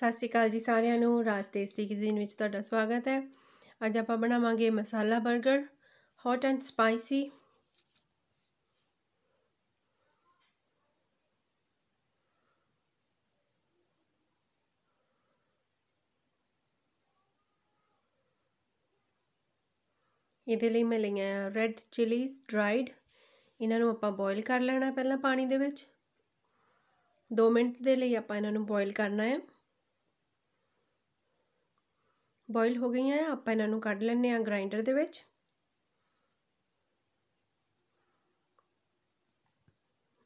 ਸਤਿ ਸ਼੍ਰੀ ਅਕਾਲ ਜੀ ਸਾਰਿਆਂ ਨੂੰ ਰਾਜ ਟੇਸਟੀ ਦਿਨ ਵਿੱਚ ਤੁਹਾਡਾ ਸਵਾਗਤ ਹੈ ਅੱਜ ਆਪਾਂ ਬਣਾਵਾਂਗੇ ਮਸਾਲਾ 버ਗਰ ਹੌਟ ਐਂਡ ਸਪਾਈਸੀ ਇਹਦੇ ਲਈ ਮੈਂ ਲਈਆਂ ਰੈੱਡ ਚਿਲੀਜ਼ ਡਰਾਈਡ ਇਹਨਾਂ ਨੂੰ ਆਪਾਂ ਬੋਇਲ ਕਰ ਲੈਣਾ ਪਹਿਲਾਂ ਪਾਣੀ ਦੇ ਵਿੱਚ 2 ਮਿੰਟ ਦੇ ਲਈ ਆਪਾਂ ਇਹਨਾਂ ਨੂੰ ਬੋਇਲ ਕਰਨਾ ਹੈ ਬੋਇਲ ਹੋ ਗਈਆਂ ਆ ਆਪਾਂ ਇਹਨਾਂ ਨੂੰ ਕੱਢ ਲੈਣੇ ਆ ਗ੍ਰਾਈਂਡਰ ਦੇ ਵਿੱਚ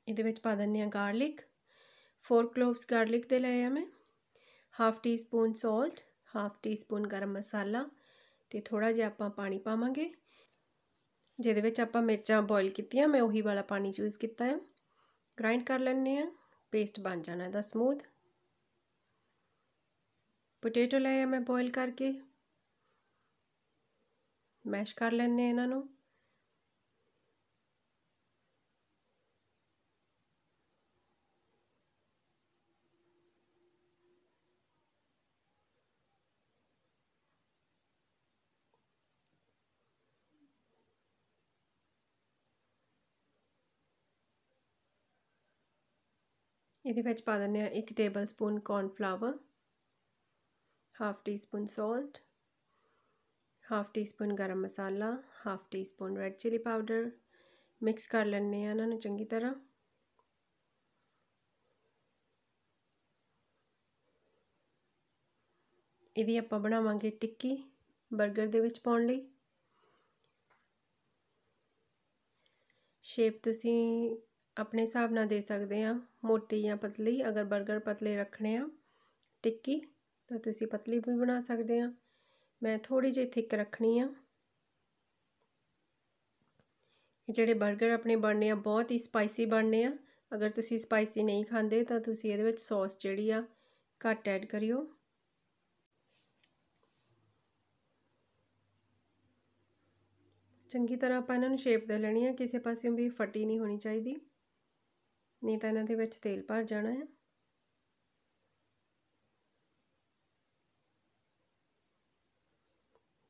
ਇਹਦੇ ਵਿੱਚ ਪਾ ਦਿੰਨੇ ਆ ਗਾਰਲਿਕ 4 ਕਲੋਵਸ ਗਾਰਲਿਕ ਦੇ ਲਏ ਆ ਮੈਂ 1/2 ਟੀਸਪੂਨ ਸਾਲਟ 1/2 ਟੀਸਪੂਨ ਗਰਮ ਮਸਾਲਾ ਤੇ ਥੋੜਾ ਜਿਹਾ ਆਪਾਂ ਪਾਣੀ ਪਾਵਾਂਗੇ ਜਿਹਦੇ ਵਿੱਚ ਆਪਾਂ ਮਿਰਚਾਂ ਬੋਇਲ ਕੀਤੀਆਂ ਮੈਂ ਉਹੀ ਵਾਲਾ ਪਾਣੀ ਯੂਜ਼ ਕੀਤਾ ਹੈ ਗ੍ਰਾਈਂਡ ਕਰ ਲੈਣੇ ਆ ਪੇਸਟ ਬਣ ਜਾਣਾ ਇਹਦਾ ਸਮੂਥ ਪੋਟੇਟੋ ਲੈ ਆ ਮੈਂ ਬੋਇਲ ਕਰਕੇ ਮੈਸ਼ ਕਰ ਲੈਣੇ ਇਹਨਾਂ ਨੂੰ ਇਹਦੇ ਵਿੱਚ ਪਾ ਦਿੰਨੇ ਆ 1 tablespoon corn flour half teaspoon salt half teaspoon garam masala half teaspoon red chilli powder mix ਕਰ ਲੈਣੇ ਆ ਇਹਨਾਂ ਨੂੰ ਚੰਗੀ ਤਰ੍ਹਾਂ ਇਹਦੀ ਆਪਾਂ ਬਣਾਵਾਂਗੇ ਟਿੱਕੀ 버ਗਰ ਦੇ ਵਿੱਚ ਪਾਉਣ ਲਈ ਸ਼ੇਪ ਤੁਸੀਂ ਆਪਣੇ ਹਿਸਾਬ ਨਾਲ ਦੇ ਸਕਦੇ ਆ ਮੋਟੀ ਜਾਂ ਪਤਲੀ ਅਗਰ 버ਗਰ ਪਤਲੇ ਰੱਖਣੇ ਆ ਟਿੱਕੀ ਤਾਂ ਤੁਸੀਂ ਪਤਲੀ ਵੀ ਬਣਾ ਸਕਦੇ ਆ ਮੈਂ ਥੋੜੀ ਜਿਹੀ ਥਿਕ ਰੱਖਣੀ ਆ ਇਹ ਜਿਹੜੇ 버ਗਰ ਆਪਣੇ ਬਣਨੇ ਆ ਬਹੁਤ ਹੀ ਸਪਾਈਸੀ ਬਣਨੇ ਆ ਅਗਰ ਤੁਸੀਂ ਸਪਾਈਸੀ ਨਹੀਂ ਖਾਂਦੇ ਤਾਂ ਤੁਸੀਂ ਇਹਦੇ ਵਿੱਚ ਸੌਸ ਜਿਹੜੀ ਆ ਘੱਟ ਐਡ ਕਰਿਓ ਚੰਗੀ ਤਰ੍ਹਾਂ ਆਪਾਂ ਇਹਨਾਂ ਨੂੰ ਸ਼ੇਪ ਦੇ ਲੈਣੀ ਆ ਕਿਸੇ ਪਾਸਿਓਂ ਵੀ ਫੱਟੀ ਨਹੀਂ ਹੋਣੀ ਚਾਹੀਦੀ ਨਹੀਂ ਤਾਂ ਇਹਨਾਂ ਦੇ ਵਿੱਚ ਤੇਲ ਭਰ ਜਾਣਾ ਹੈ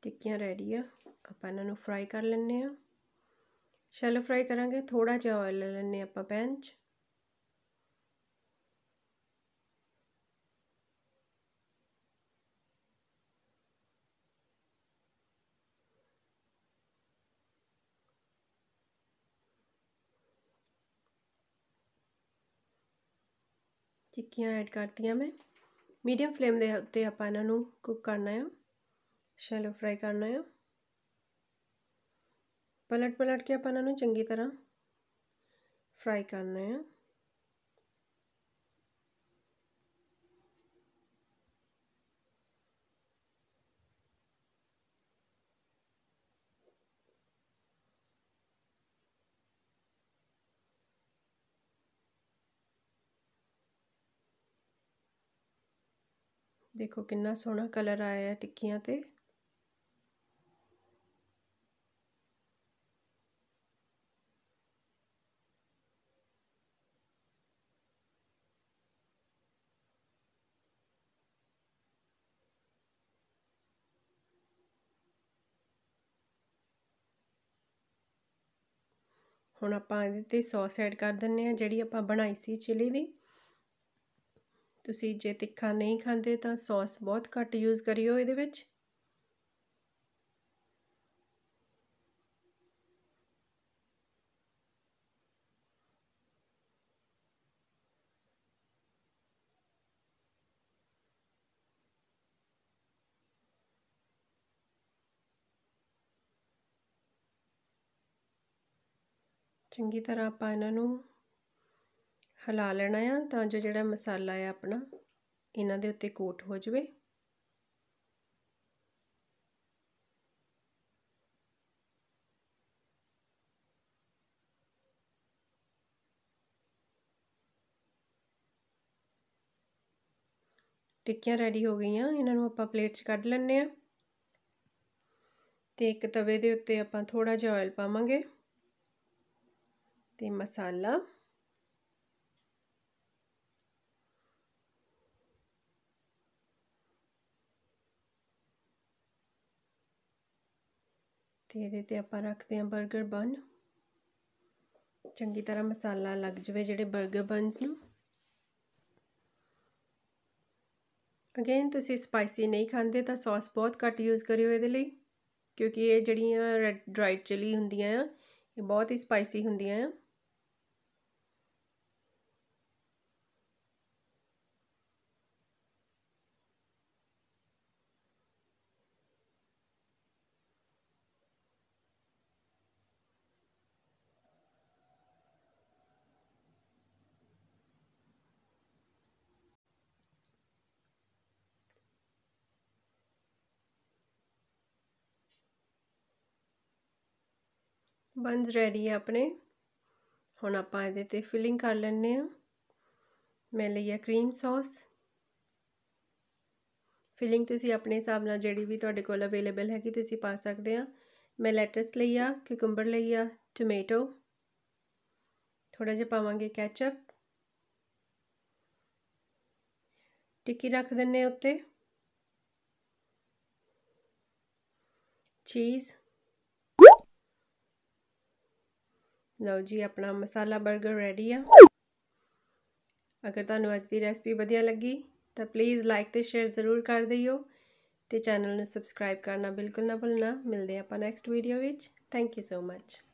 ਟਿੱਕੀਆਂ ਰੈਡੀ ਆ ਆਪਾਂ ਇਹਨਾਂ ਨੂੰ ਫਰਾਈ ਕਰ ਲੈਣੇ ਆ ਸ਼ੈਲੋ ਫਰਾਈ ਕਰਾਂਗੇ ਥੋੜਾ ਜਿਹਾ ਆਇਲ ਲੈ ਲੈਣੇ ਆਪਾਂ ਪੈਨ 'ਚ ਟਿੱਕੀਆਂ ਐਡ ਕਰਤੀਆਂ ਮੈਂ ਮੀਡੀਅਮ ਫਲੇਮ ਦੇ ਉੱਤੇ ਆਪਾਂ ਇਹਨਾਂ ਨੂੰ ਕੁੱਕ ਕਰਨਾ ਹੈ ਸ਼ੈਲੋ ਫਰਾਈ ਕਰਨਾ ਹੈ ਪਲਟ ਪਲਟ ਕੇ ਆਪਾਂ ਇਹਨਾਂ ਨੂੰ ਚੰਗੀ ਤਰ੍ਹਾਂ ਫਰਾਈ ਕਰਨਾ ਹੈ ਦੇਖੋ ਕਿੰਨਾ ਸੋਹਣਾ ਕਲਰ ਆਇਆ ਹੈ ਟਿੱਕੀਆਂ ਤੇ ਹੁਣ ਆਪਾਂ ਇਹਦੇ ਤੇ ਸੌਸ ਐਡ ਕਰ ਦਿੰਨੇ ਆ ਜਿਹੜੀ ਆਪਾਂ ਬਣਾਈ ਸੀ ਚਿਲੀ ਦੀ ਤੁਸੀਂ ਜੇ ਤਿੱਖਾ ਨਹੀਂ ਖਾਂਦੇ ਤਾਂ ਸੌਸ ਬਹੁਤ ਘੱਟ ਯੂਜ਼ ਕਰਿਓ ਇਹਦੇ ਵਿੱਚ ਚੰਗੀ ਤਰ੍ਹਾਂ ਆਪਾਂ ਇਹਨਾਂ ਨੂੰ ਹਿਲਾ ਲੈਣਾ ਆ ਤਾਂ ਜੋ ਜਿਹੜਾ ਮਸਾਲਾ ਆ ਆਪਣਾ ਇਹਨਾਂ ਦੇ ਉੱਤੇ ਕੋਟ ਹੋ ਜਾਵੇ ਟਿੱਕੀਆਂ ਰੈਡੀ ਹੋ ਗਈਆਂ ਇਹਨਾਂ ਨੂੰ ਆਪਾਂ ਪਲੇਟ 'ਚ ਕੱਢ ਲੈਣੇ ਆ ਤੇ ਇੱਕ ਤਵੇ ਦੇ ਉੱਤੇ ਆਪਾਂ ਥੋੜਾ ਜਿਹਾ ਆਇਲ ਪਾਵਾਂਗੇ ਤੇ ਮਸਾਲਾ ਤੇ ਇਹਦੇ ਤੇ ਆਪਾਂ ਰੱਖਦੇ ਹਾਂ 버ਗਰ ਬਨ ਚੰਗੀ ਤਰ੍ਹਾਂ ਮਸਾਲਾ ਲੱਗ ਜਵੇ ਜਿਹੜੇ 버ਗਰ ਬਨਸ ਨੂੰ ਅਗੇਨ ਤੁਸੀਂ ਸਪਾਈਸੀ ਨਹੀਂ ਖਾਂਦੇ ਤਾਂ ਸੌਸ ਬਹੁਤ ਘੱਟ ਯੂਜ਼ ਕਰਿਓ ਇਹਦੇ ਲਈ ਕਿਉਂਕਿ ਇਹ ਜਿਹੜੀਆਂ ਰੈਡ ਡਰਾਈਡ ਚਿਲੀ ਹੁੰਦੀਆਂ ਆ ਇਹ ਬਹੁਤ ਹੀ ਸਪਾਈਸੀ ਹੁੰਦੀਆਂ ਆ ਬੰਦ ਰੈਡੀ ਆ ਆਪਣੇ ਹੁਣ ਆਪਾਂ ਇਹਦੇ ਤੇ ਫਿਲਿੰਗ ਕਰ ਲੈਣੇ ਆ ਮੈਂ ਲਈ ਆ ਕਰੀਮ ਸੌਸ ਫਿਲਿੰਗ ਤੁਸੀਂ ਆਪਣੇ ਹਿਸਾਬ ਨਾਲ ਜਿਹੜੀ ਵੀ ਤੁਹਾਡੇ ਕੋਲ ਅਵੇਲੇਬਲ ਹੈਗੀ ਤੁਸੀਂ ਪਾ ਸਕਦੇ ਆ ਮੈਂ ਲੈਟਸ ਲਈ ਆ ਕਿਕੰਬਰ ਲਈ ਆ ਟੋਮੇਟੋ ਥੋੜਾ ਜਿਹਾ ਪਾਵਾਂਗੇ ਕੈਚਅਪ ਟਿੱਕੀ ਰੱਖ ਦਿੰਨੇ ਉੱਤੇ ਚੀਜ਼ ਲਓ ਜੀ ਆਪਣਾ ਮਸਾਲਾ 버ਗਰ ਰੈਡੀ ਆ ਅਗਰ ਤੁਹਾਨੂੰ ਅੱਜ ਦੀ ਰੈਸਪੀ ਵਧੀਆ ਲੱਗੀ ਤਾਂ ਪਲੀਜ਼ ਲਾਈਕ ਤੇ ਸ਼ੇਅਰ ਜ਼ਰੂਰ ਕਰ ਦਿਓ ਤੇ ਚੈਨਲ ਨੂੰ ਸਬਸਕ੍ਰਾਈਬ ਕਰਨਾ ਬਿਲਕੁਲ ਨਾ ਭੁੱਲਣਾ ਮਿਲਦੇ ਆਪਾਂ ਨੈਕਸਟ ਵੀਡੀਓ ਵਿੱਚ ਥੈਂਕ ਯੂ ਸੋ ਮੱਚ